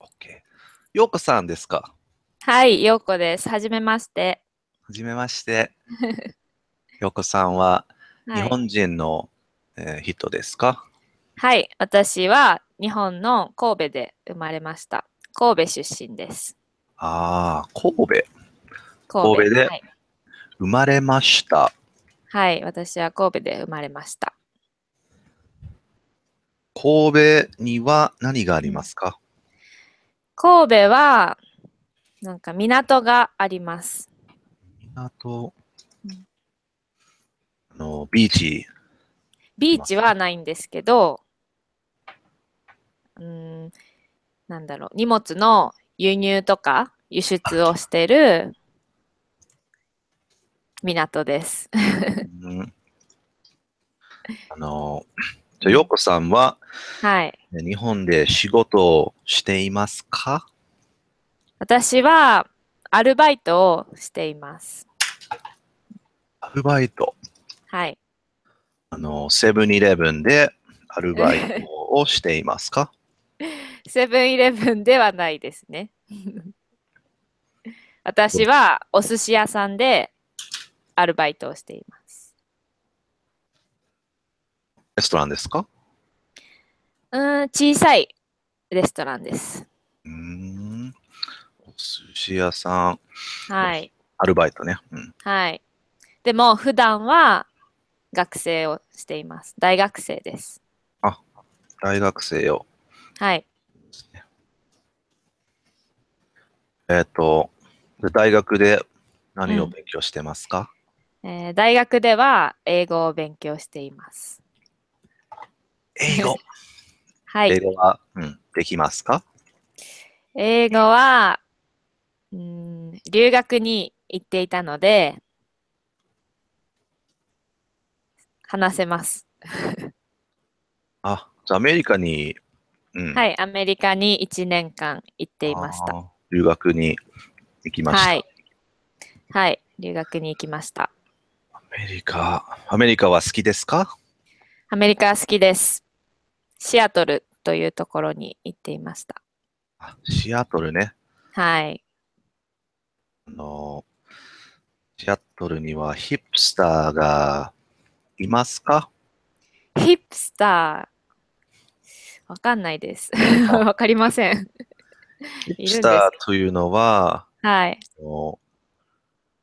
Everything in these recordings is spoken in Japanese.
OK。ようこさんですかはい、ようこです。はじめまして。はじめまして。ようこさんは日本人の、はい、えー、人ですかはい、私は日本の神戸で生まれました。神戸出身です。ああ、神戸。神戸で生まれました、はい。はい、私は神戸で生まれました。神戸には何がありますか神戸は、なんか港があります。港、うん、あの、ビーチ。ビーチはないんですけど、うん、なんだろう、荷物の輸入とか輸出をしてる港です。あのじゃあ、ヨコさんは、はい。日本で仕事をしていますか私は、アルバイトをしています。アルバイトはい。あの、セブンイレブンでアルバイトをしていますか セブンイレブンではないですね。私はお寿司屋さんでアルバイトをしています。レストランですかうん、小さいレストランです。うん。お寿司屋さん、はい。アルバイトね。うん。はい。でも、普段は学生をしています。大学生です。大学生よ。はい。えっ、と、大学で何を勉強してますか、えー大学では英語を勉強しています。英語。はい。英語は、うん、できますか英語は、うん、留学に行っていたので、話せます。あ、じゃあアメリカに、うん、はい、アメリカに1年間行っていました。留学に行きました。はい。はい、留学に行きました。アメリカ、アメリカは好きですかアメリカは好きです。シアトルというところに行っていました。あシアトルね。はい。あの、シアトルにはヒップスターがいますかヒップスター、わかんないです。わかりません。ヒップスターというのは、はい。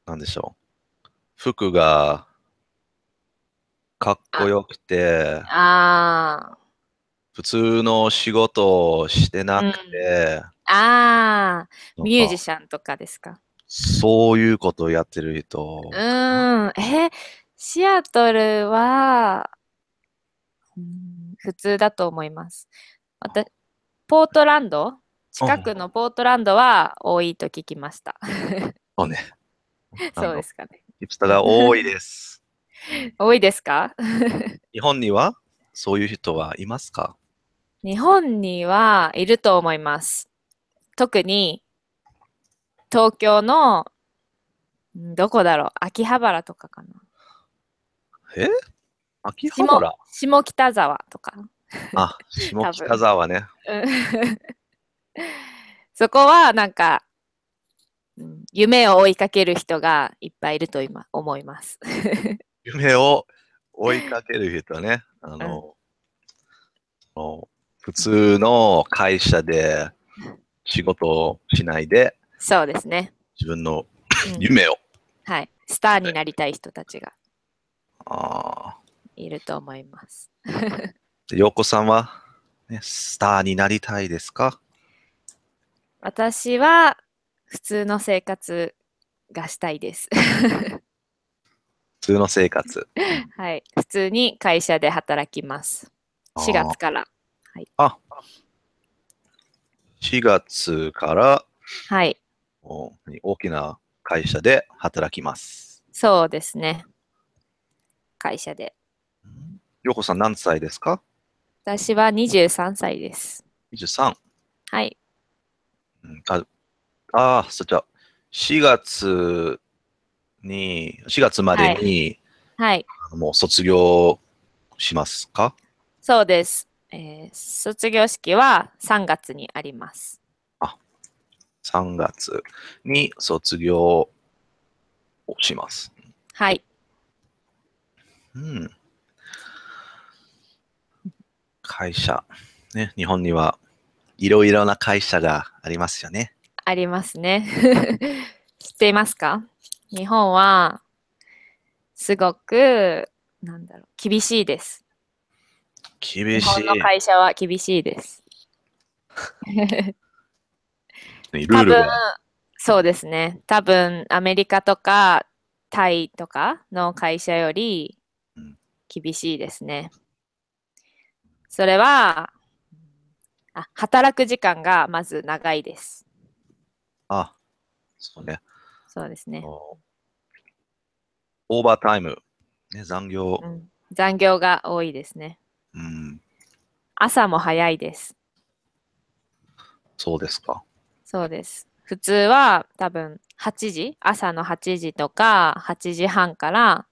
なんでしょう。服がかっこよくて、ああ。普通の仕事をしてなくて、うん、ああ、ミュージシャンとかですか。そういうことをやってる人。うん。え、シアトルは、うん、普通だと思います。私、ポートランド近くのポートランドは多いと聞きました。そうね。そうですかね。ヒプスタが多いです。多いですか 日本にはそういう人はいますか日本にはいると思います。特に東京のどこだろう秋葉原とかかな。え秋葉原下北沢とか。あ、下北沢ね。そこはなんか、夢を追いかける人がいっぱいいると思います。夢を追いかける人ね。あの、うん、普通の会社で仕事をしないで、そうですね。自分のうん夢を。はい。スターになりたい人たちがああ。いると思います。洋子さんは、ね、スターになりたいですか私は普通の生活がしたいです。普通の生活。はい。普通に会社で働きます。4月から。はい。あ、4月から、はい。大きな会社で働きます。そうですね。会社で。よこさん何歳ですか私は23歳です。23? はい。あ、あそっちは4月に、4月までに、はい。はい、もう卒業しますかそうです。えー、卒業式は3月にあります。あ、3月に卒業をします。はい。うん。会社。ね、日本にはいろいろな会社がありますよね。ありますね。知っていますか日本はすごくなんだろう厳しいです。厳しい。日本の会社は厳しいです。ルール多分そうですね。多分アメリカとかタイとかの会社より厳しいですね。それはあ働く時間がまず長いです。あ、そうね。そうですね。オーバータイム、ね、残業、うん、残業が多いですね。うん。朝も早いです。そうですか。そうです。普通は多分8時、朝の8時とか8時半から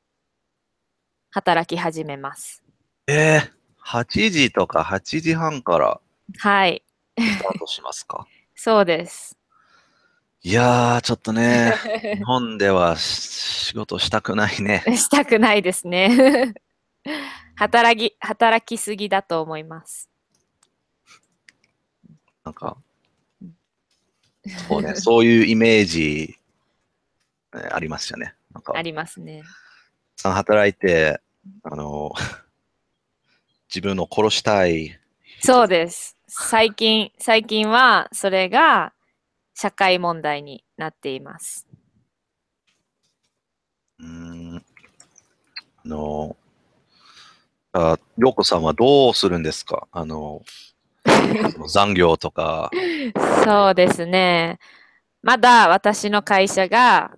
働き始めます。えー、8時とか8時半から。はい。スタートしますか。そうです。いやー、ちょっとね、日本では仕事したくないね。したくないですね。働き、働きすぎだと思います。なんか、そうね、そういうイメージ、ありますよね。なんかありますね。働いて、あの、自分を殺したい。そうです。最近、最近はそれが社会問題になっています。うん。あの、あ、洋子さんはどうするんですか あの、残業とか。そうですね。まだ私の会社が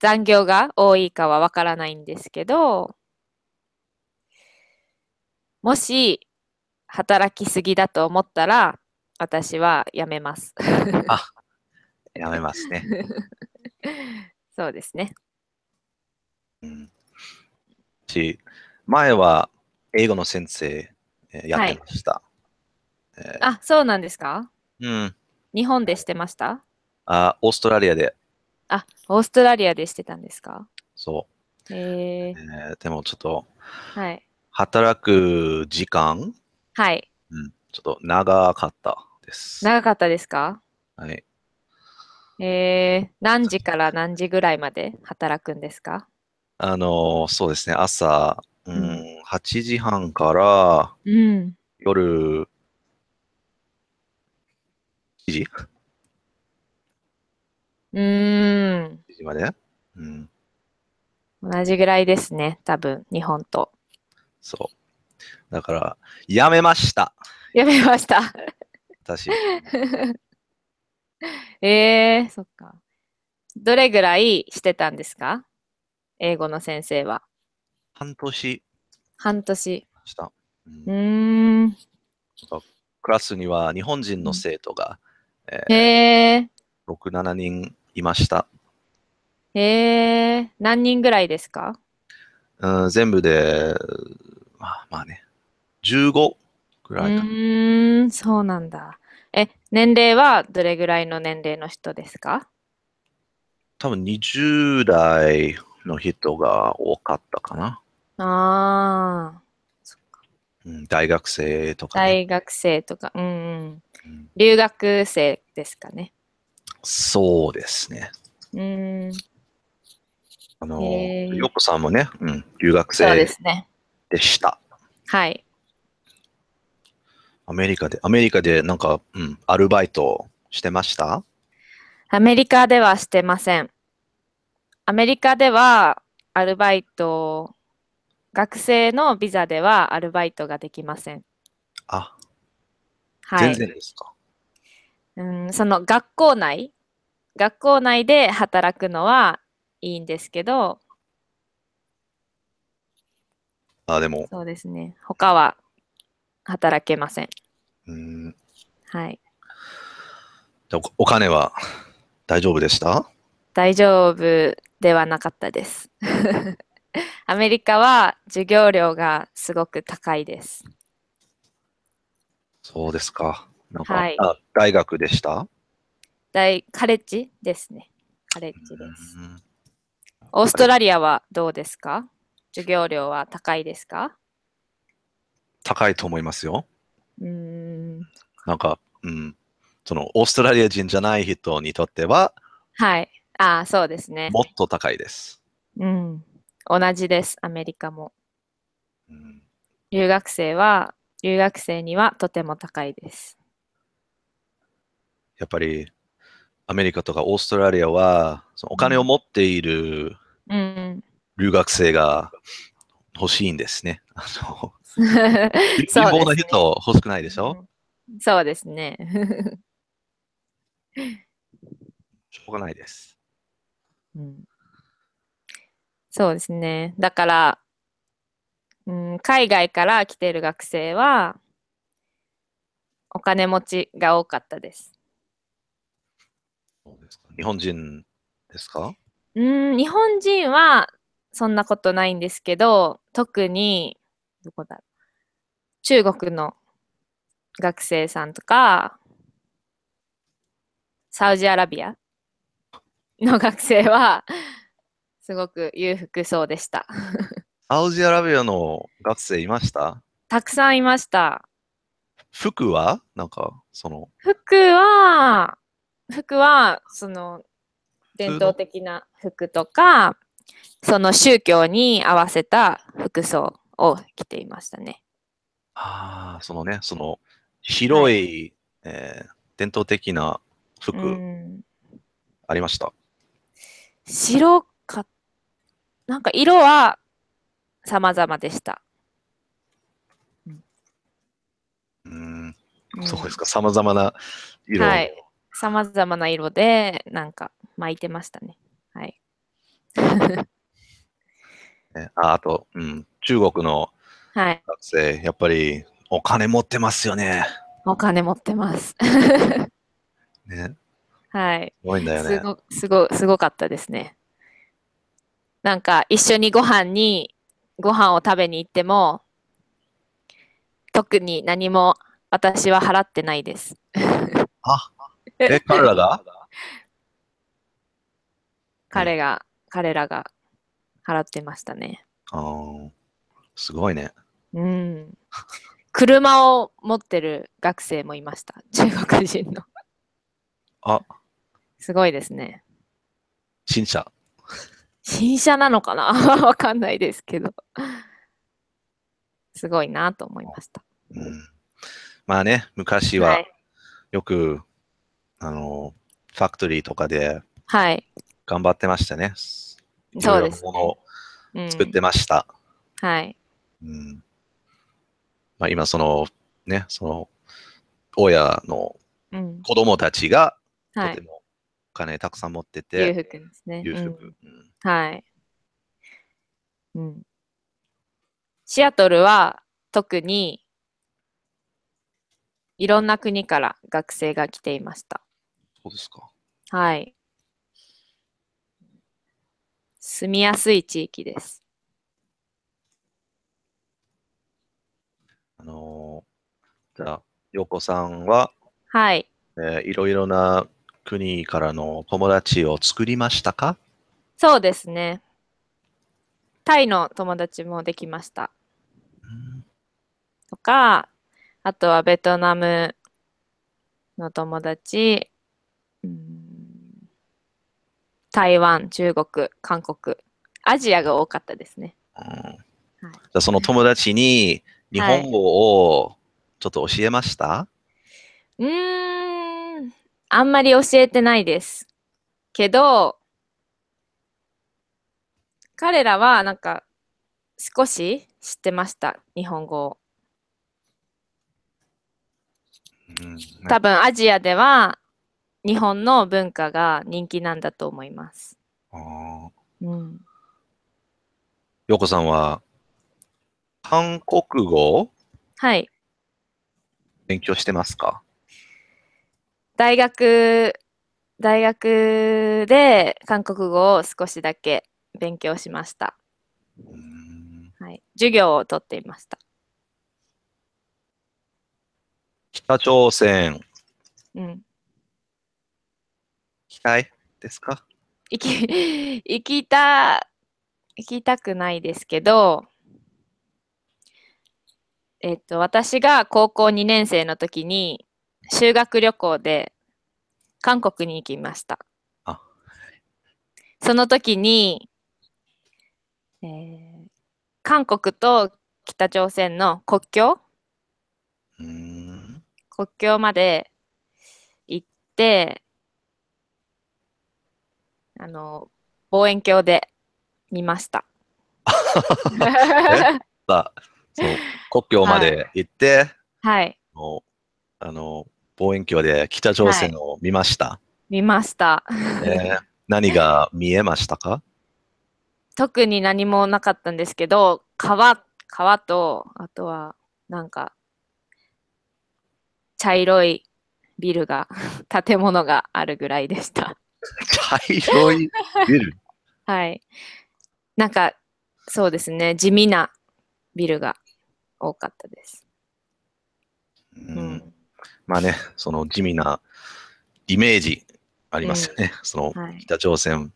残業が多いかはわからないんですけど、もし働きすぎだと思ったら、私は辞めます。あ、辞めますね。そうですね。うん。し、前は英語の先生やってました。えーあ、そうなんですかうん。日本でしてましたあ、オーストラリアで、あ、オーストラリアでしてたんですかそへう。えーでもちょっと、はい。働く時間、はい。うん、ちょっと長かったです。長かったですかはい。えー、何時から何時ぐらいまで働くんですかあの、そうですね、朝うん、8時半から、夜、7時うん。7時までうん。同じぐらいですね、多分、日本と。そう。だから、やめました。やめました。私。え えー、そっか。どれぐらいしてたんですか英語の先生は。半年半年。した。うん。んクラスには日本人の生徒が、うん、えー、6、7人いました。へえ、何人ぐらいですかうん全部で、まあまあね、15ぐらいかうん、そうなんだ。え、年齢はどれぐらいの年齢の人ですか多分20代の人が多かったかな。ああ。そっかうん、大学生とか、ね、大学生とか、うん、うん、留学生ですかね。そうですね。うん。あの、ヨこさんもね、うん、留学生でした。ね、はい。アメリカで、アメリカでなんか、うん、アルバイトしてましたアメリカではしてません。アメリカではアルバイト学生のビザではアルバイトができません。あ、はい、全然ですか、うん、その学校内、学校内で働くのはいいんですけど、あ、でも。そうですね。他は働けません。うん。はい。おお金は大丈夫でした大丈夫ではなかったです。アメリカは授業料がすごく高いです。そうですか。なんか、はい、あ大学でした大カレッジですね。カレッジです。オーストラリアはどうですか授業料は高いですか高いと思いますよ。うん。なんか、うん。その、オーストラリア人じゃない人にとっては、はい。ああ、そうですね。もっと高いです。うん。同じです、アメリカも。うん、留学生は、留学生にはとても高いです。やっぱりアメリカとかオーストラリアは、そのお金を持っている留学生が欲しいんですね。あの貧乏 な人欲しくないでしょそうですね。しょうがないです。うんそうですね。だから、うん、海外から来てる学生は、お金持ちが多かったです。そうですか日本人ですかうん、日本人はそんなことないんですけど、特に、どこだろう。中国の学生さんとか、サウジアラビアの学生はすごく裕福そうでした。サウジアラビアの学生いましたたくさんいました。服はなんか、その。服は、服は、その、伝統的な服とか、その宗教に合わせた服装を着ていましたね。ああ、そのね、その、広い、はい、えー、伝統的な服、ありました。白かっなんか色は様々でした。うん、そうですか、さまざまな色。はい、ざまな色で、なんか巻いてましたね。はい。ああと、うん、中国の学生、はい、やっぱりお金持ってますよね。お金持ってます。ね。はい。すごいんだよね。すご、すご、すごかったですね。なんか一緒にご飯に、ご飯を食べに行っても、特に何も私は払ってないです。あ、え、彼らが 彼が、彼らが払ってましたね。ああ、すごいね。うん。車を持ってる学生もいました。中国人のあ。すごいですね。新車。新車なのかな わかんないですけど。すごいなと思いました。うん、まあね、昔はよく、はい、あの、ファクトリーとかで、はい。頑張ってましたね。そうです、ね。ものを作ってました。うん、はい。うん。まあ今、その、ね、その、親の子供たちが、とても金たくさん持ってて。裕福ですね。裕福。うん、はい。うん。シアトルは特にいろんな国から学生が来ていました。そうですか。はい。住みやすい地域です。あのー、じゃあ、子さんは、はい。えー、いろいろな国からの友達を作りましたかそうですね。タイの友達もできました。とか、あとはベトナムの友達、台湾、中国、韓国、アジアが多かったですね。じゃその友達に日本語をちょっと教えました、はい、うんあんまり教えてないです。けど、彼らはなんか少し知ってました、日本語を。多分アジアでは日本の文化が人気なんだと思います。あうん、こさんは韓国語はい。勉強してますか大学、大学で韓国語を少しだけ勉強しました。はい、授業をとっていました。北朝鮮。うん。行きたいですか行き、行きた、行きたくないですけど、えっと、私が高校2年生の時に、修学旅行で韓国に行きました。あその時に、えー、韓国と北朝鮮の国境国境まで行ってあの望遠鏡で見ました。そう国境まで行って、はい、はい、あの望遠鏡で北朝鮮を見ました。はい、見ました、えー、何が見えましたか 特に何もなかったんですけど、川、川と、あとは、なんか、茶色いビルが、建物があるぐらいでした。茶色いビルはい。なんか、そうですね、地味なビルが多かったです。うん、うんまあね、その地味なイメージありますよね、その北朝鮮、はい、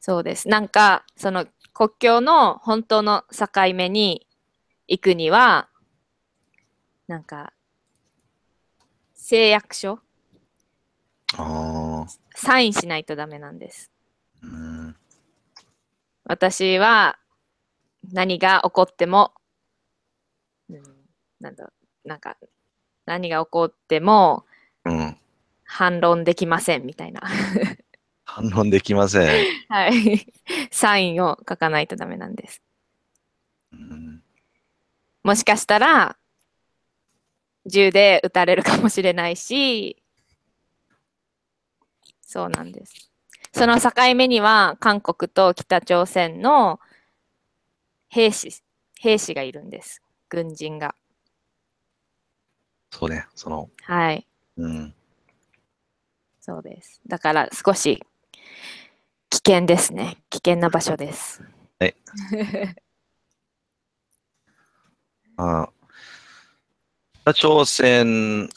そうです。なんか、その国境の本当の境目に行くには、なんか、誓約書サインしないとダメなんです。うん私は何が起こっても、うん、なんだなんか何が起こっても、うん、反論できませんみたいな。反論できません。はい。サインを書かないとダメなんです。うん、もしかしたら、銃で撃たれるかもしれないし、そうなんです。その境目には韓国と北朝鮮の兵士、兵士がいるんです。軍人が。そうね、その。はい。うん。そうです。だから少し危険ですね。危険な場所です。はい。あ北朝鮮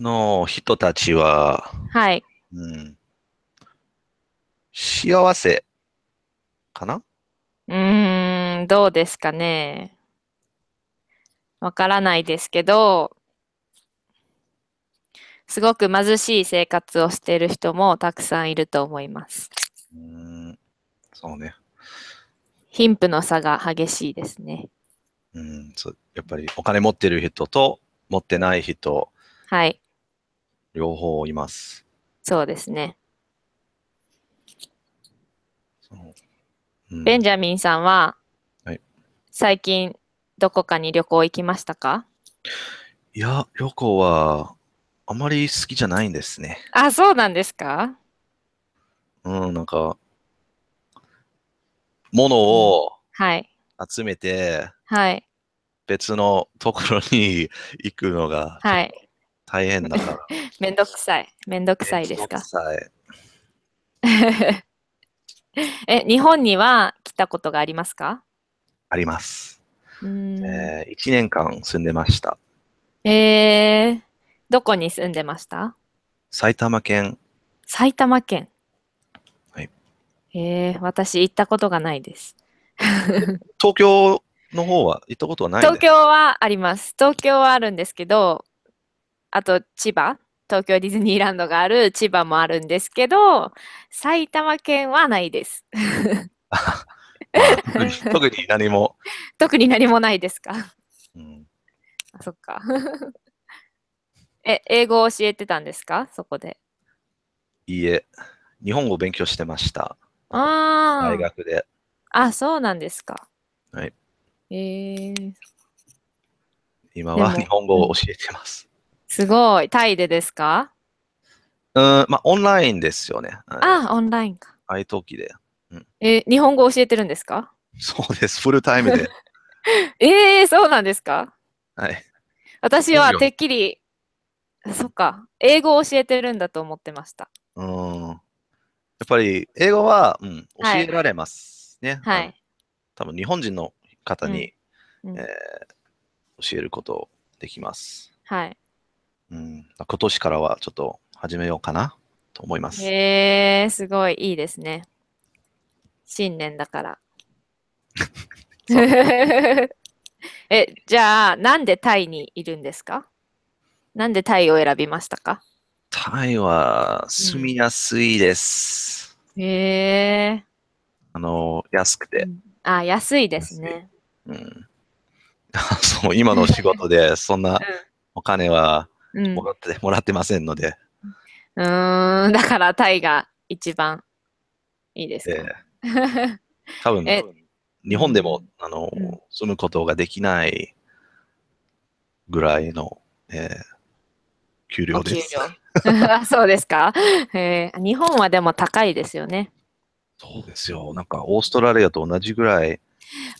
の人たちは、はい。うん、幸せかなうん、どうですかね。わからないですけど、すごく貧しい生活をしている人もたくさんいると思います。うん、そうね。貧富の差が激しいですね。うん、そうやっぱりお金持ってる人と持ってない人、はい。両方います。そうですね。うん、ベンジャミンさんは、はい、最近どこかに旅行行きましたかいや、旅行はあまり好きじゃないんですね。あ、そうなんですかうん、なんか、ものをはい集めて、はい。別のところに行くのがはい。大変だから。めんどくさい。めんどくさいですか。い え、日本には来たことがありますかあります。うんえー、1年間住んでました。えーどこに住んでました埼玉県。埼玉県。はい。えー、私行ったことがないです。東京の方は行ったことはない東京はあります。東京はあるんですけど、あと千葉、東京ディズニーランドがある千葉もあるんですけど、埼玉県はないです。特に何も。特に何もないですか。うん、あそっか。え、英語を教えてたんですかそこで。いいえ、日本語を勉強してました。ああ。大学で。あ、そうなんですか。はい。えー、今は日本語を教えてます。すごい。タイでですかうん、まあ、オンラインですよね。ああ、オンラインか。愛登記で。うん、え日本語を教えてるんですかそうです。フルタイムで。え えー、そうなんですかはい。私はてっきりそっか。英語を教えてるんだと思ってました。うん。やっぱり英語は、うん、教えられますね。はい。多分日本人の方に、うん、えー、教えることできます。はい。うん。今年からはちょっと始めようかなと思います。へえすごいいいですね。新年だから。え、じゃあ、なんでタイにいるんですかなんでタイを選びましたかタイは住みやすいです。うん、へえ。あの、安くて。うん、あ、安いですね。うん。そう、今の仕事でそんなお金はもらって,、もらってませんので。うん、だからタイが一番いいですか、えー、多分、日本でもあの、住むことができないぐらいの、えー給料です。そうですか、えー、日本はでも高いですよね。そうですよ。なんかオーストラリアと同じぐらい。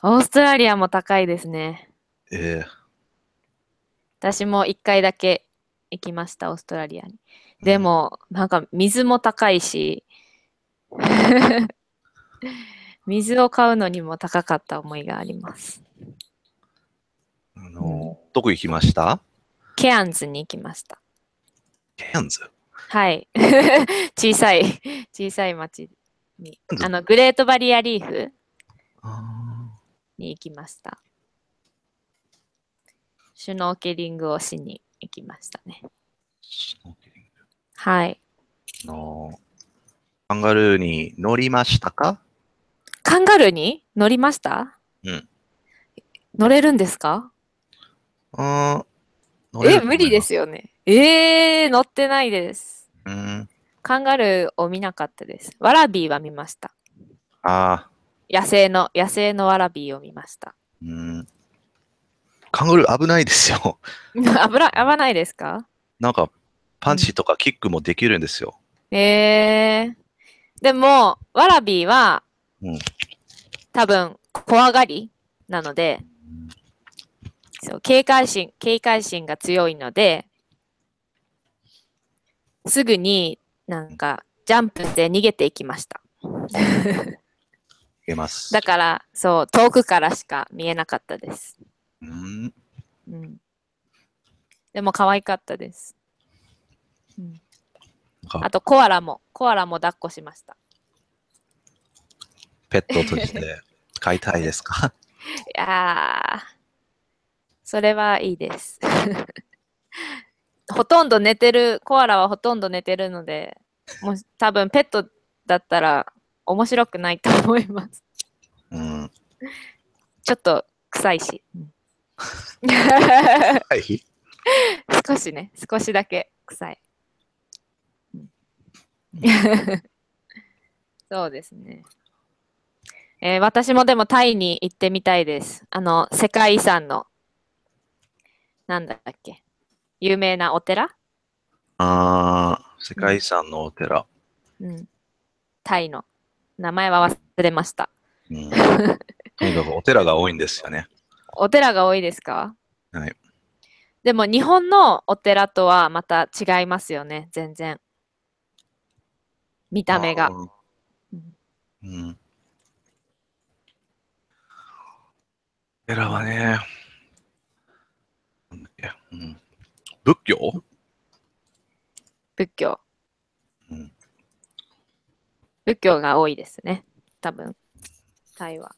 オーストラリアも高いですね。ええー、私も1回だけ行きました、オーストラリアに。でも、うん、なんか水も高いし、水を買うのにも高かった思いがあります。あの、どこ行きましたケアンズに行きました。ケアンズはい。小さい、小さい町に。あの、グレートバリアリーフに行きました。シュノーケリングをしに行きましたね。シュノーケリングはい。あのカンガルーに乗りましたかカンガルーに乗りましたうん。乗れるんですかうん。え、無理ですよね。ええー、乗ってないです。うん。カンガルーを見なかったです。ワラビーは見ました。ああ。野生の、野生のワラビーを見ました。うん。カンガルー危ないですよ。危ない、危ないですかなんか、パンチとかキックもできるんですよ。うん、ええー、でも、ワラビーは、うん、多分、怖がりなので、そう警戒心、警戒心が強いので、すぐになんかジャンプして逃げていきました。だから、そう、遠くからしか見えなかったです。うん、うん、でも可愛かったです。うん、あとコアラも、コアラも抱っこしました。ペットとして飼いたいですか いやそれはいいです。ほとんど寝てる、コアラはほとんど寝てるので、もう多分ペットだったら面白くないと思います。うん。ちょっと臭いし。い、少しね、少しだけ臭い。そうですね。えー、私もでもタイに行ってみたいです。あの、世界遺産の、なんだっけ、有名なお寺ああ、世界遺産のお寺。うん。タイの。名前は忘れました。うん、とにかくお寺が多いんですよね。お寺が多いですかはい。でも日本のお寺とはまた違いますよね、全然。見た目が。うん、寺はね、仏教仏教。うん、仏教が多いですね。多分、タイは。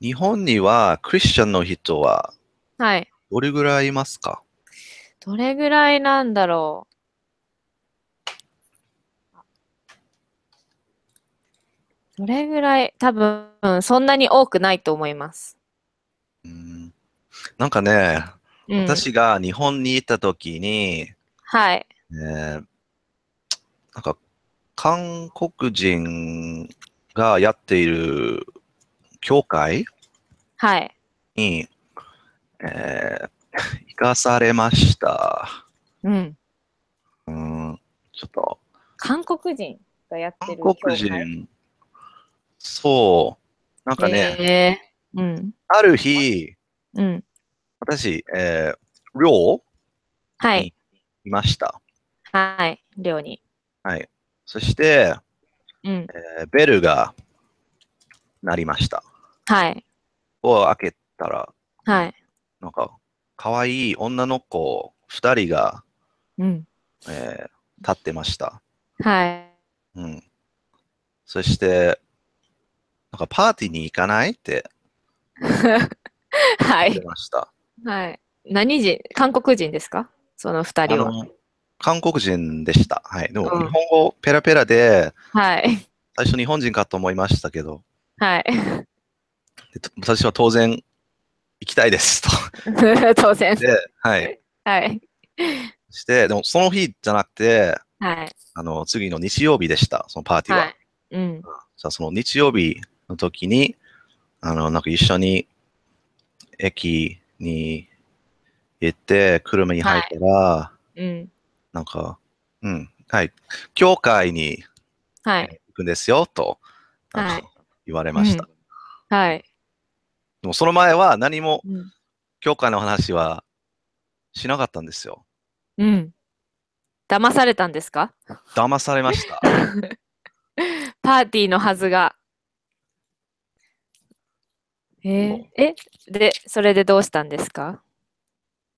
日本にはクリスチャンの人は、はい。どれぐらいいますか、はい、どれぐらいなんだろう。どれぐらい多分、そんなに多くないと思います。うん。なんかね、うん、私が日本に行った時に、はい。えー、なんか、韓国人がやっている教会はい。に、えー、行かされました。うん。うん、ちょっと。韓国人がやってる韓国人、そう。なんかね、えーうん、ある日、うん、私、えー、寮はい。いました。はい、寮に。はい。そして、うん、えー、ベルが鳴りました。はい。を開けたら、はい。なんか、かわいい女の子2人が、うん。えー、立ってました。はい。うん。そして、なんかパーティーに行かないって はい。ました。はい。何人、韓国人ですかその二人は。韓国人でした。はい。でも、日本語ペラペラで、はい。最初日本人かと思いましたけど。はい。私は当然、行きたいですと。当然。で、はい。はい。して、でもその日じゃなくて、はい。あの、次の日曜日でした、そのパーティーは。はい、うん。じゃあ、その日曜日の時に、あの、なんか一緒に、駅、に行って、車に入ったら、はい、うん、なんか、うん、はい、教会に行くんですよ、と、なんか言われました。はい。うんはい、でもその前は何も、教会の話はしなかったんですよ。うん。騙されたんですか騙されました。パーティーのはずが。えー、え、で、それでどうしたんですか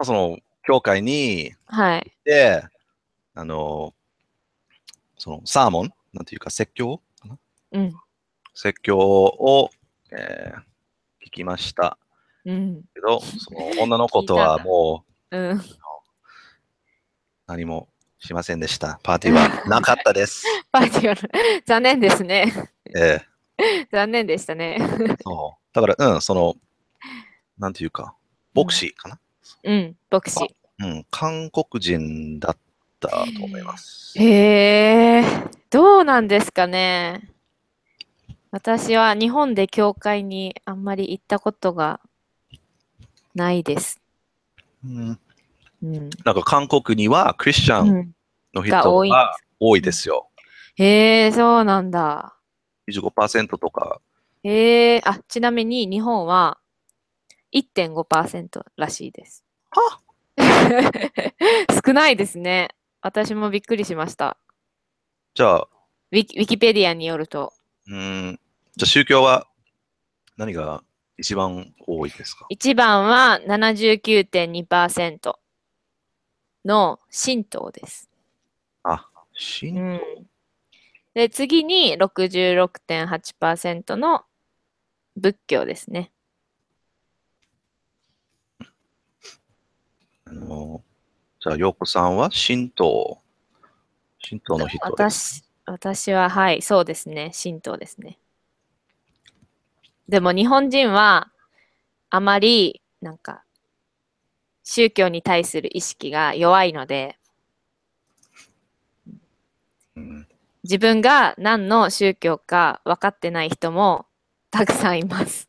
その、教会に行って、はい、あの、その、サーモン、なんていうか、説教かな、うん、説教を、えー、聞きました。うん、けど、その女の子とはもう、うん、何もしませんでした。パーティーは なかったです。パーティーは残念ですね。ええー、残念でしたね。そだから、うん、その、なんていうか、牧師かな。うん、牧師。うん、韓国人だったと思います。へえ、どうなんですかね。私は日本で教会にあんまり行ったことがないです。うん。うん、なんか韓国にはクリスチャンの人が多いですよ。へえ、そうなんだ。25%とかええ、あ、ちなみに日本は1.5%らしいです。は 少ないですね。私もびっくりしました。じゃあ、ウィキウィキペディアによると。うん。じゃあ宗教は何が一番多いですか一番は79.2%の神道です。あ、神道、うん、で、次に66.8%の仏教ですね。あのじゃあ、陽子さんは神道、神道の人私私は、はい、そうですね、神道ですね。でも日本人はあまりなんか宗教に対する意識が弱いので、自分が何の宗教か分かってない人もたくさんいます。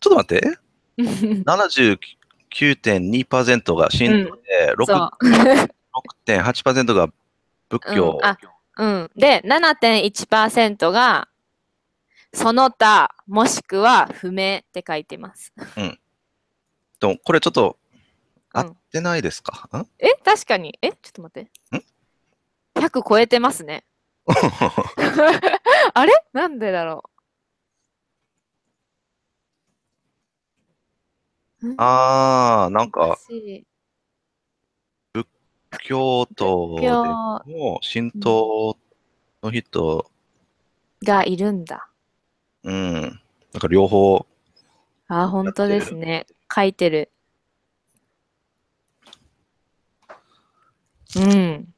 ちょっと待って。79.2% が信道で、うん、6.8% が仏教、うん。うん、で、7.1%がその他もしくは不明って書いてます。うん。でもこれちょっと合ってないですか、うん、え確かに。えちょっと待って。ん ?100 超えてますね。あれなんでだろうああ、なんか、仏教徒でも神道の人、がいるんだ。うん。なんか両方。あ、本当ですね。書いてる。うん。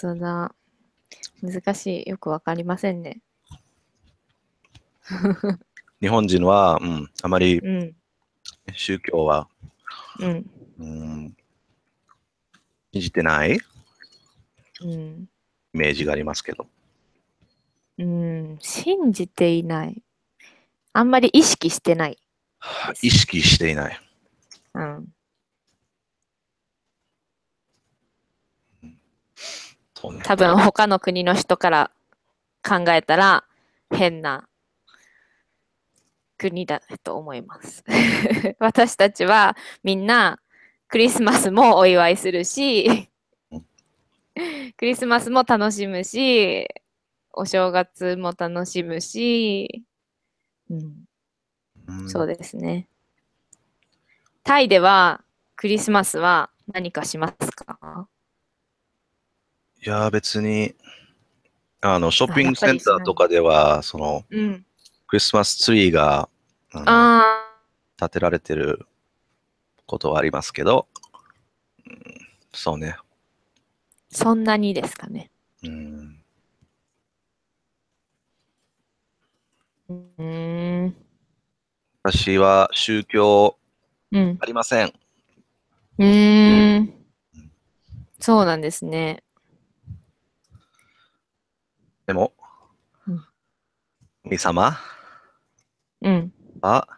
当だ。難しい。よくわかりませんね。日本人は、うん、あまり宗教は、うん、うん、信じてない、うん、イメージがありますけど。うん、信じていない。あんまり意識してない。意識していない。うん。多分他の国の人から考えたら変な国だと思います 私たちはみんなクリスマスもお祝いするしクリスマスも楽しむしお正月も楽しむし、うん、そうですねタイではクリスマスは何かしますかいや、別に、あの、ショッピングセンターとかでは、その、うん、クリスマスツリーが、あ建てられてることはありますけど、そうね。そんなにですかね。うん。うん私は宗教ありません。うん。うん、そうなんですね。でも、うん、神様うん。は、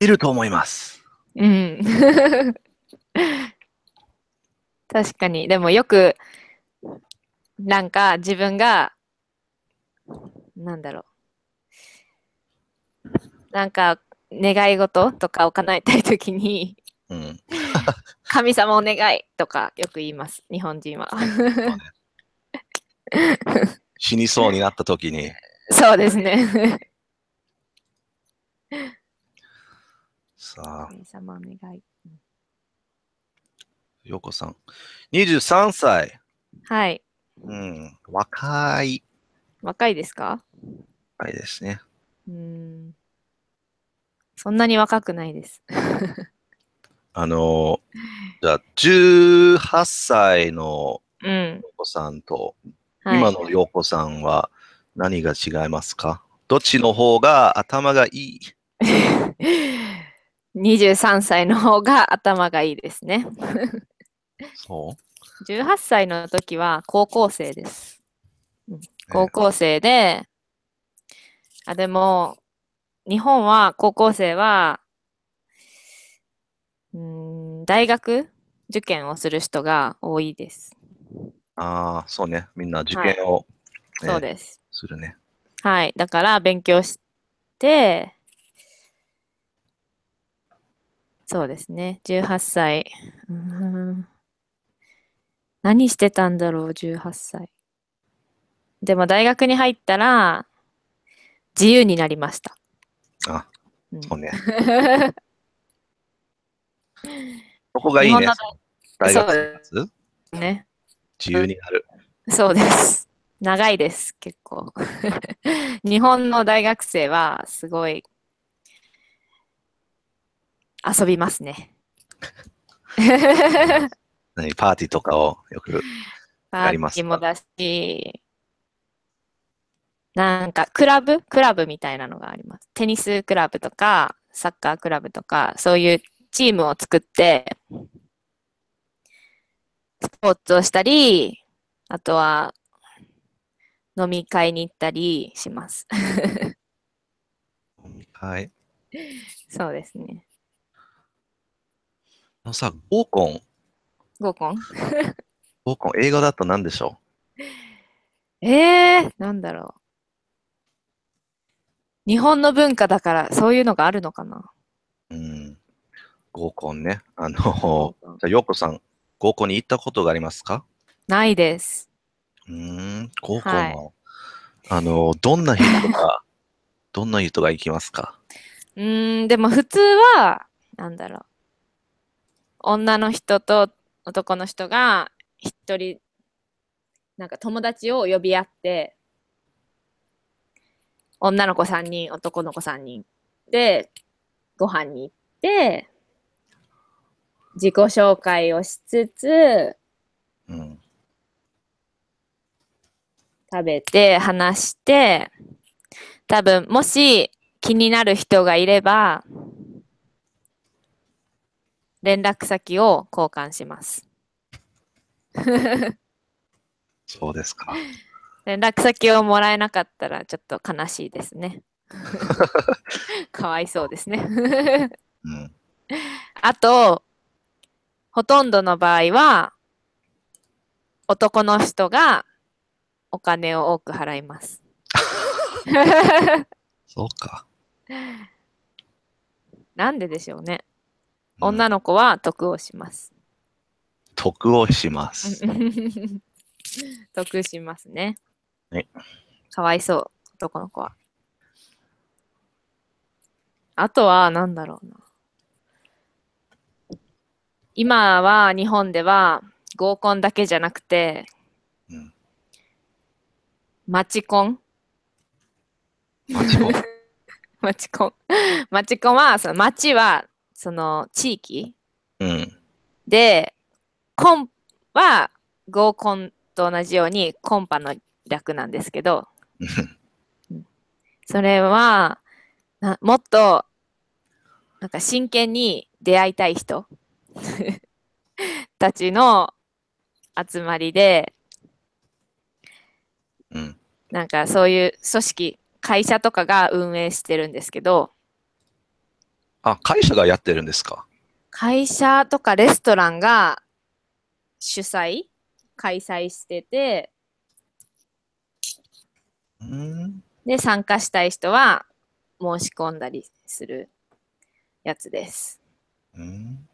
いると思います。うん。確かに。でもよく、なんか自分が、なんだろう。なんか、願い事とかを叶えたいときに、神様お願いとかよく言います、日本人は。死にそうになった時に。そうですね。さあ。神様お願い。ようさん。23歳。はい。うん。若い。若いですか若いですね。うん。そんなに若くないです。あの、じゃあ、18歳のお子さんと、うん、はい、今の陽子さんは何が違いますかどっちの方が頭がいい ?23 歳の方が頭がいいですね。そう18歳の時は高校生です。高校生で、あでも、日本は高校生は、ん、大学受験をする人が多いです。ああ、そうね。みんな受験を、ねそうです。するね。はい。だから勉強して、そうですね。18歳。何してたんだろう、18歳。でも大学に入ったら、自由になりました。あそうね。ここがいいね大学生活ね。自由になる。そうです。長いです、結構。日本の大学生はすごい遊びますね。何パーティーとかをよくやりますパーティーもだし、なんかクラブクラブみたいなのがあります。テニスクラブとか、サッカークラブとか、そういうチームを作って、スポーツをしたり、あとは飲み会に行ったりします。飲み会。そうですね。あのさ、合コン。合コン合コン、英語だと何でしょうえー、なんだろう。日本の文化だから、そういうのがあるのかな。うん。合コンね。あの、じゃあ、ようこさん、合コンに行ったことがありますかないです。うん、合コンは、はい、あの、どんな人が、どんな人が行きますかうん、でも普通は、なんだろう。女の人と男の人が一人、なんか友達を呼び合って、女の子3人、男の子3人で、ご飯に行って、自己紹介をしつつ、うん、食べて話して多分もし気になる人がいれば連絡先を交換します。そうですか。連絡先をもらえなかったらちょっと悲しいですね。かわいそうですねうん、あとほとんどの場合は、男の人がお金を多く払います。そうか。なんででしょうね。女の子は得をします。得をします。得しますね。ねかわいそう、男の子は。あとは、なんだろうな。今は日本では合コンだけじゃなくて、うマチコンマチコン。は、その町は、その地域、うん、で、コンは合コンと同じようにコンパの略なんですけど、それはもっとなんか真剣に出会いたい人 たちの集まりで、うん、なんかそういう組織、会社とかが運営してるんですけど。あ、会社がやってるんですか会社とかレストランが主催開催してて、で、参加したい人は申し込んだりするやつです。うん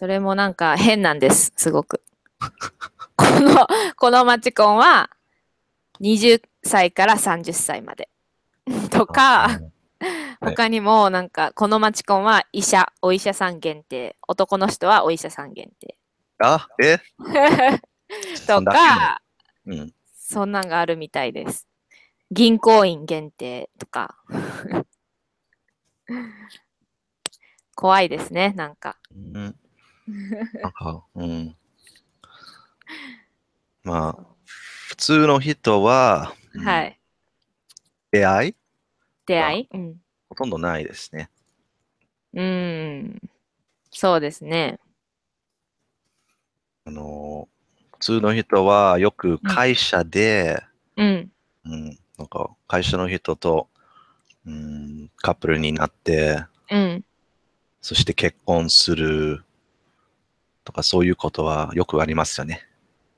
それもなんか変なんです、すごく。この、このマチコンは、20歳から30歳まで。とか、他にもなんか、このマチコンは医者、お医者さん限定。男の人はお医者さん限定。あ、え とか、うん、そんなんがあるみたいです。銀行員限定とか。怖いですね、なんか。うんなんか、うん。まあ、普通の人は、うん、はい。出会い出会い、うん、ほとんどないですね。うん。そうですね。あの、普通の人はよく会社で、うん。うん、なんか会社の人と、うん、カップルになって、うん、そして結婚するとかそういうことはよくありますよね。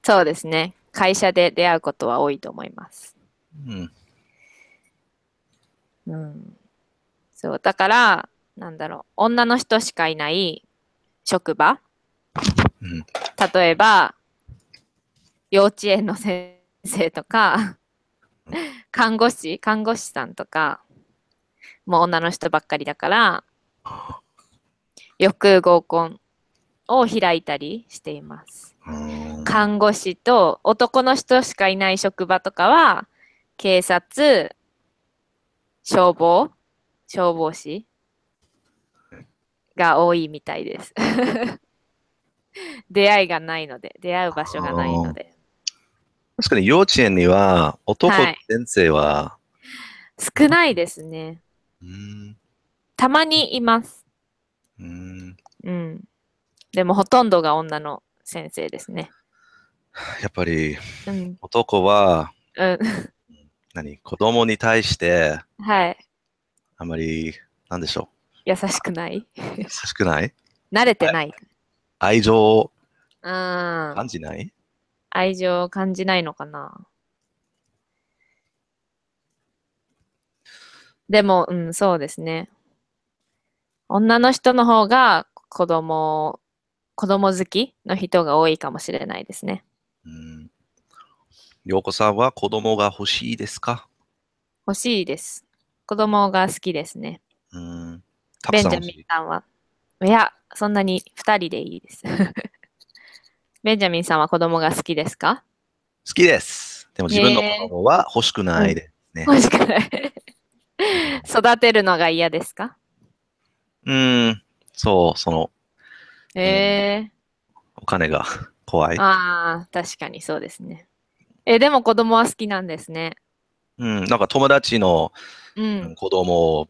そうですね。会社で出会うことは多いと思います。うん。うん。そう、だから、なんだろう、女の人しかいない職場、うん、例えば、幼稚園の先生とか、看護師、看護師さんとか、もう女の人ばっかりだから、よく合コンを開いたりしています。看護師と男の人しかいない職場とかは警察、消防、消防士が多いみたいです。出会いがないので、出会う場所がないので。確かに幼稚園には男先生は、はい、少ないですね。たまにいます。うん。うんでもほとんどが女の先生ですね。やっぱり、うん、男は、うん、何子供に対して、はい、あまり何でしょう優しくない優しくない慣れてない。愛情を感じない、愛情を感じないのかなでも、うん、そうですね。女の人の方が子供子供好きの人が多いかもしれないですね。うん。うこさんは子供が欲しいですか欲しいです。子供が好きですね。うん。ベンジャミンさんは。いや、そんなに2人でいいです。ベンジャミンさんは子供が好きですか好きです。でも自分の子供は欲しくないですね。うん、欲しくない。育てるのが嫌ですかうん、そう、そのええお金が 怖い。ああ、確かにそうですね。え、でも子供は好きなんですね。うん、なんか友達のうん子供を、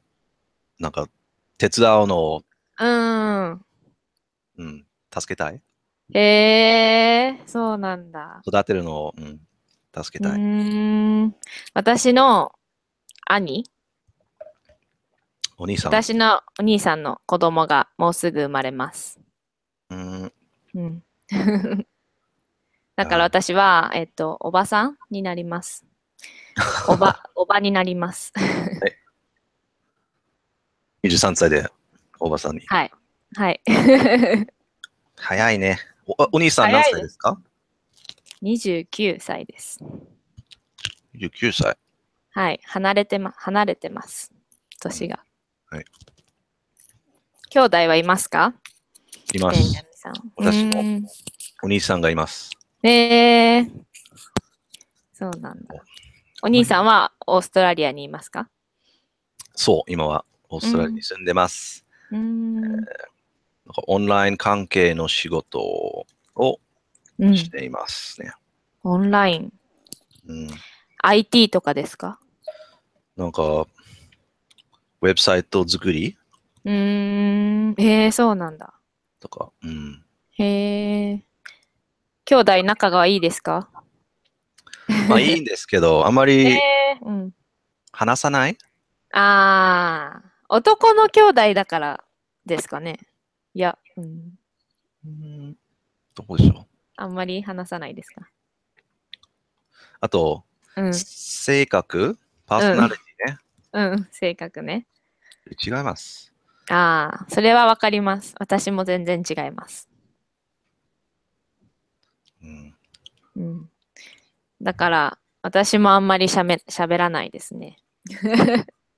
なんか手伝うのを、うん。うん、助けたい。ええそうなんだ。育てるのを、うん、助けたい。うん。私の兄、お兄さん。私のお兄さんの子供がもうすぐ生まれます。うん。だから私は、えっと、おばさんになります。おば、おばになります。23歳でおばさんに。はい。はい。早いね。おお兄さん何歳ですか29歳です。29歳。はい、離れてま、離れてます。年が。はい。兄弟はいますかいます。私も、お兄さんがいます。えー、そうなんだ。お兄さんはオーストラリアにいますかそう、今はオーストラリアに住んでます。うん、えー、なんかオンライン関係の仕事をしていますね。うん、オンライン、うん、?IT とかですかなんか、ウェブサイト作りうん、えー、そうなんだ。とか。うん、へえ。兄弟仲がいいですかまあいいんですけど、あまり話さない、うん、ああ、男の兄弟だからですかね。いや、うん。うんどうでしょう。あんまり話さないですか。あと、うん、性格パーソナリティね。うん、うん、性格ね。違います。ああ、それはわかります。私も全然違います。うん。うん、だから、私もあんまりしゃべしゃべらないですね。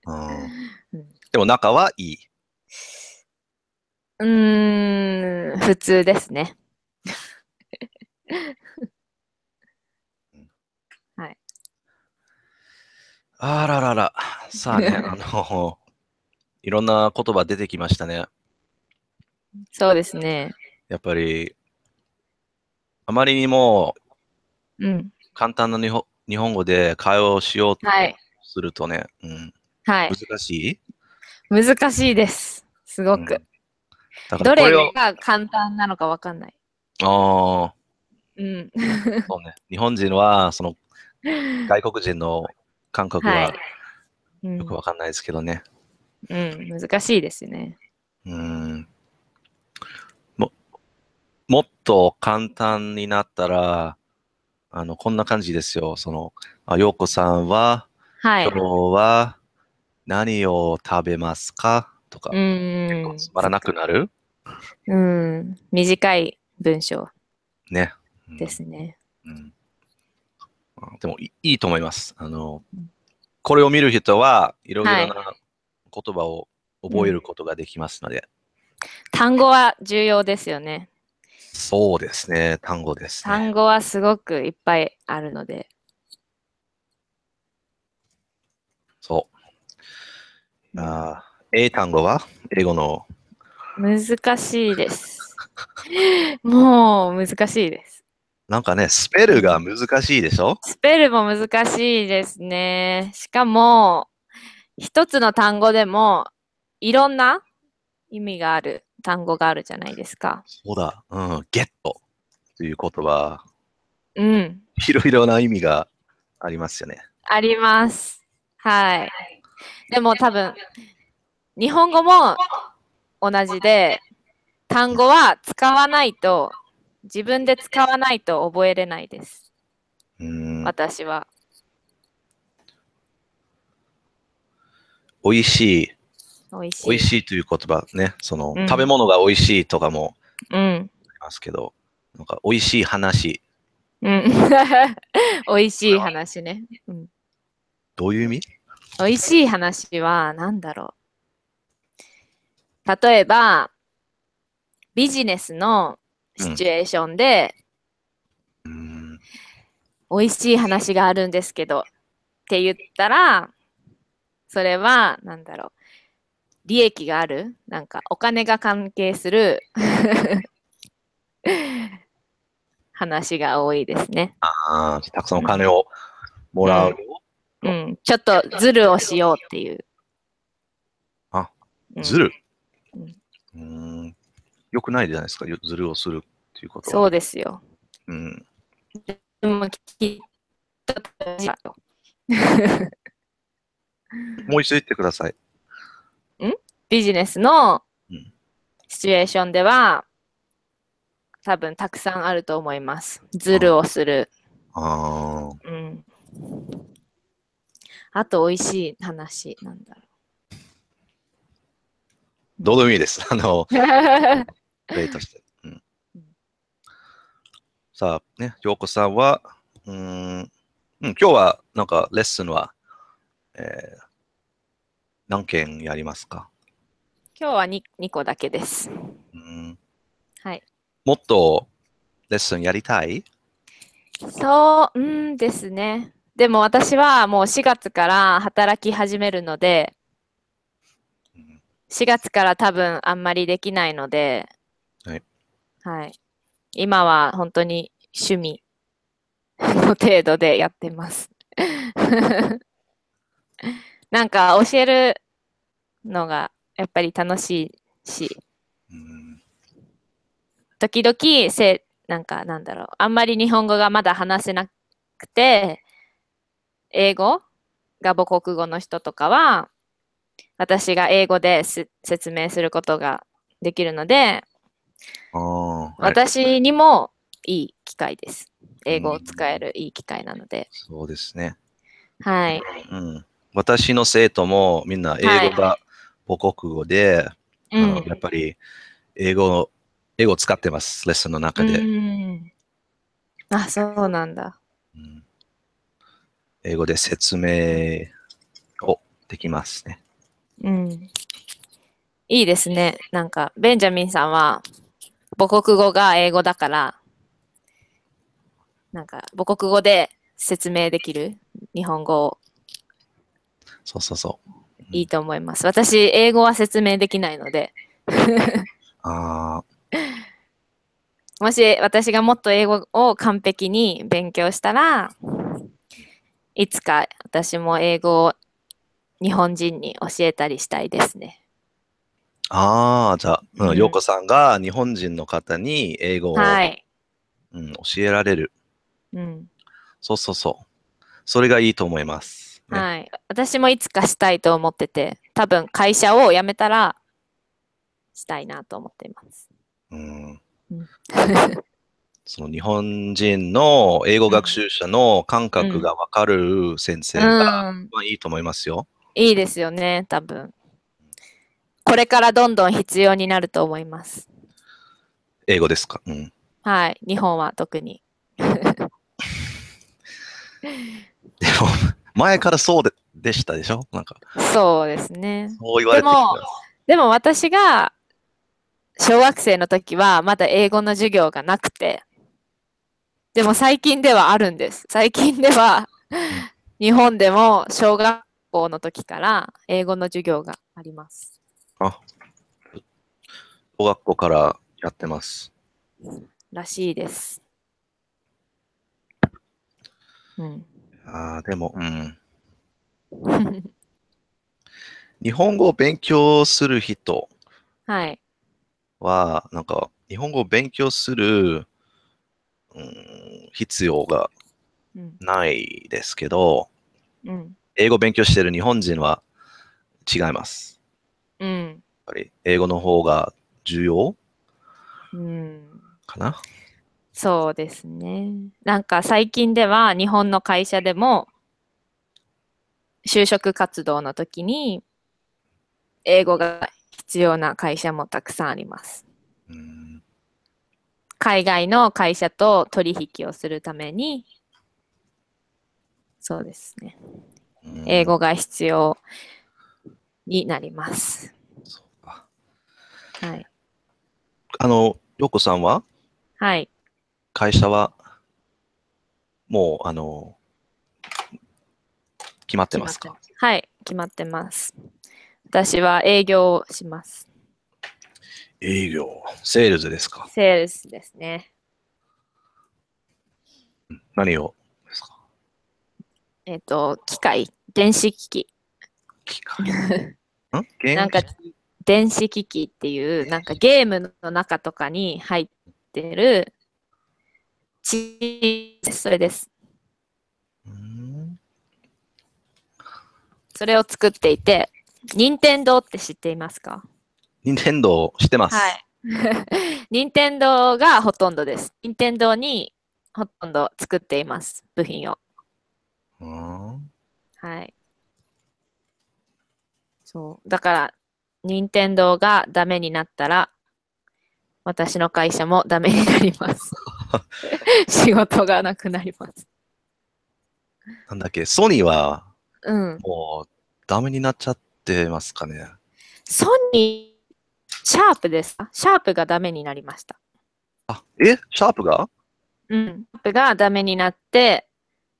うん、でも仲はいい。うん、普通ですね。はい。あららら。さあね、あの、いろんな言葉出てきましたね。そうですね。やっぱり、あまりにも、うん、簡単な日本日本語で会話をしようとするとね、はい、うん、はい、難しい難しいです。すごく。うん、どれが簡単なのかわかんない。ああ。うん。そうね。日本人は、その、外国人の感覚は、よくわかんないですけどね。うんうん、難しいですね。うんももっと簡単になったら、あのこんな感じですよ。そのあ陽子さんは、はい、今日は何を食べますかとか、うん。つまらなくなるうん、短い文章。ね。うん、ですね。うんでもいいと思います。あの、これを見る人はいろいろな言葉を覚えることができますので。単語は重要ですよね。そうですね、単語です、ね、単語はすごくいっぱいあるので。そう。あ英単語は英語の難しいです。もう難しいです。なんかね、スペルが難しいでしょスペルも難しいですね。しかも、一つの単語でもいろんな意味がある単語があるじゃないですか。そうだ、うん、ゲットという言葉、うん、いろいろな意味がありますよね。あります。はい。でも多分、日本語も同じで、単語は使わないと、自分で使わないと覚えれないです。うん私は。美味しい、美味しいしいという言葉ね、その、うん、食べ物が美味しいとかも、うん。ますけど、なんか美味しい話。うん。美味しい話ね。うん。どういう意味美味しい話は何だろう。例えば、ビジネスのシチュエーションで、うん、美味しい話があるんですけどって言ったら、それは、なんだろう。利益があるなんか、お金が関係する 話が多いですね。ああ、たくさんお金をもらう。うん、うん、ちょっとズルをしようっていう。あ、ズル、うん、うんよくないじゃないですか、ズルをするっていうことそうですよ。うん。でも、きっと、もう一度言ってください。んビジネスのシチュエーションでは、多分たくさんあると思います。ズルをする。ああ。うん。あと、美味しい話なんだろう。どうでもいいです。あの、例として。さあ、ね、洋子さんは、うん、うん、今日はなんかレッスンはえー、何件やりますか今日は 2, 2個だけです。うん、はい、もっとレッスンやりたいそう、うんですね。でも私はもう4月から働き始めるので、4月から多分あんまりできないので、はい。はい、今は本当に趣味の程度でやってます。なんか教えるのがやっぱり楽しいし、うん、時々せなんかなんだろうあんまり日本語がまだ話せなくて英語が母国語の人とかは私が英語で説明することができるので、私にもいい機会です。英語を使えるいい機会なので。うん、そうですね。はい。うん私の生徒もみんな英語が母国語で、はいはい、やっぱり英語英語を使ってます、レッスンの中で。あ、そうなんだ、うん、英語で説明をできますね。うん。いいですね。なんか、ベンジャミンさんは母国語が英語だから、なんか母国語で説明できる日本語をそうそうそう。いいと思います。私、英語は説明できないので。あもし私がもっと英語を完璧に勉強したら、いつか私も英語を日本人に教えたりしたいですね。ああ、じゃあ、うん、陽子さんが日本人の方に英語を、はいうん、教えられる。うん、そうそうそう。それがいいと思います。はい。私もいつかしたいと思ってて、多分会社を辞めたらしたいなと思っています。うん。その日本人の英語学習者の感覚がわかる先生が、うんまあ、いいと思いますよ。いいですよね、多分。これからどんどん必要になると思います。英語ですか、うん、はい、日本は特に。でも、前からそうででしたでしょなんか。そうですね。そう言われてきたでも、でも私が小学生の時はまだ英語の授業がなくて、でも最近ではあるんです。最近では日本でも小学校の時から英語の授業があります。あ、小学校からやってます。らしいです。うん。ああ、でも、うん。日本語を勉強する人はい。なんか、日本語を勉強する、うん、必要がないですけど、うん、英語を勉強してる日本人は違います。うん。やっぱり英語の方が重要、うん、かなそうですね。なんか最近では日本の会社でも就職活動の時に英語が必要な会社もたくさんあります。海外の会社と取引をするためにそうですね。英語が必要になります。はい。あの、よ子さんははい。会社は、もう、あの、決まってますかはい、決まってます。私は営業をします。営業、セールスですかセールスですね。何をですかえっ、ー、と、機械、電子機器。機械 なんか電子機器っていうなんかゲームの中とかに入ってるそれです。それを作っていて、任天堂って知っていますか任天堂知ってます。はい。任天堂がほとんどです。任天堂にほとんど作っています、部品を。はい。そう。だから、任天堂がダメになったら、私の会社もダメになります。仕事がなくなります。なんだっけ、ソニーは、うん、もうダメになっちゃってますかね。ソニー、シャープですかシャープがダメになりました。あ、えシャープがうん、シャープがダメになって、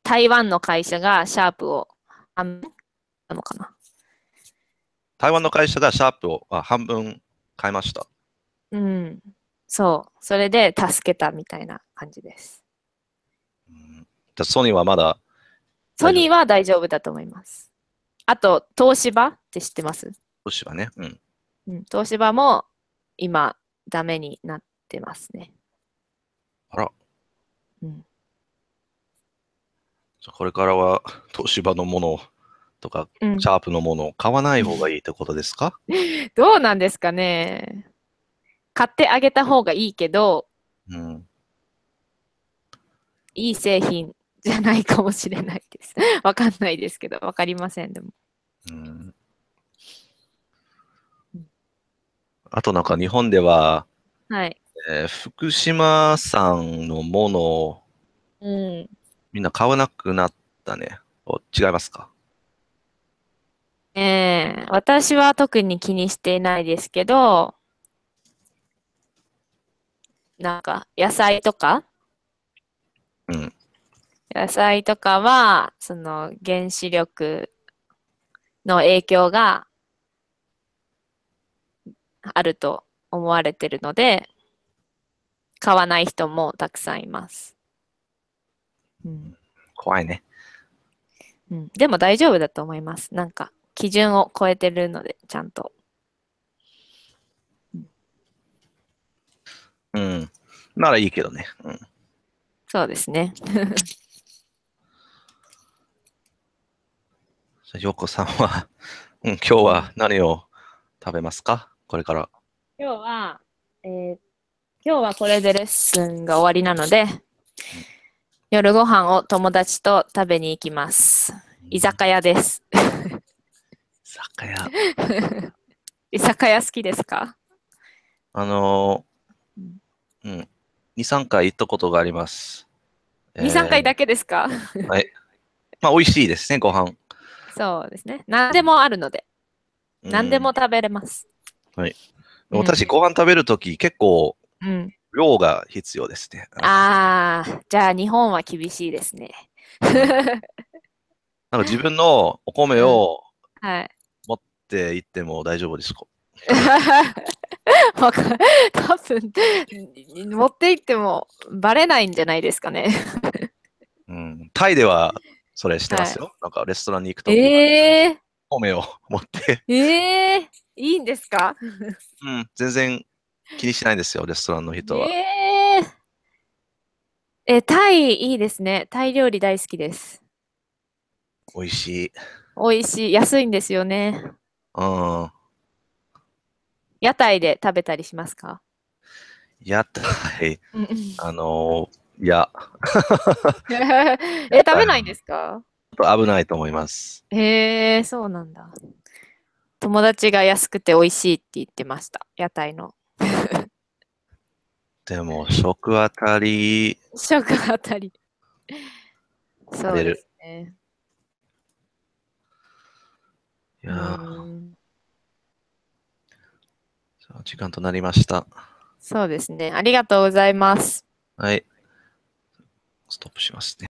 台湾の会社がシャープを、あなのかな。台湾の会社がシャープをあ半分買いました。うん。そう、それで助けたみたいな感じです。うん、ソニーはまだソニーは大丈夫だと思います。あと、東芝って知ってます東芝ね、うん。東芝も今、ダメになってますね。あら。うん。じゃこれからは東芝のものとか、うん、シャープのものを買わない方がいいってことですか どうなんですかね。買ってあげた方がいいけど、うん、いい製品じゃないかもしれないです。わかんないですけど、わかりません、でも。うんあとなんか日本では、はいえー、福島産のものを、うん、みんな買わなくなったね。お違いますかええー、私は特に気にしていないですけど、なんか野菜とか、うん、野菜とかはその原子力の影響があると思われてるので買わない人もたくさんいます。うん、怖いね、うん。でも大丈夫だと思います。なんか基準を超えてるのでちゃんと。うん。ならいいけどね。うん、そうですね。じ ゃあ、さんは、うん、今日は何を食べますかこれから。今日は、えー、今日はこれでレッスンが終わりなので、夜ご飯を友達と食べに行きます。居酒屋です。居酒屋。居酒屋好きですかあのーうん。2、3回行ったことがあります。2、3回だけですかはい。まあ、美味しいですね、ご飯。そうですね。何でもあるので。ん、何でも食べれます。はい。私、ご飯食べるとき、結構、うん、量が必要ですね。ああ、じゃあ日本は厳しいですね。なんか自分のお米を、はい、持って行っても大丈夫ですか 多分持って行ってもバレないんじゃないですかね。うん、タイではそれしてますよ。はい、なんかレストランに行くと、えー、米を持って。えー、いいんですかうん、全然気にしないですよ、レストランの人は。えー、え、タイいいですね。タイ料理大好きです。美味しい。美味しい。安いんですよね。うん。屋台で食べたりしますか屋台、あのー、いや。え、食べないんですかちょっと危ないと思います。へえー、そうなんだ。友達が安くて美味しいって言ってました、屋台の。でも、食あたり。食あたり。そうですね。いや時間となりました。そうですね。ありがとうございます。はい。ストップしますね。